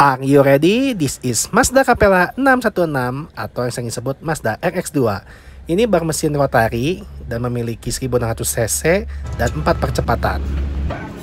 Are you ready? This is Mazda Capella 616 atau yang sering disebut Mazda RX2. Ini bar mesin rotary dan memiliki 1600 cc dan 4 percepatan.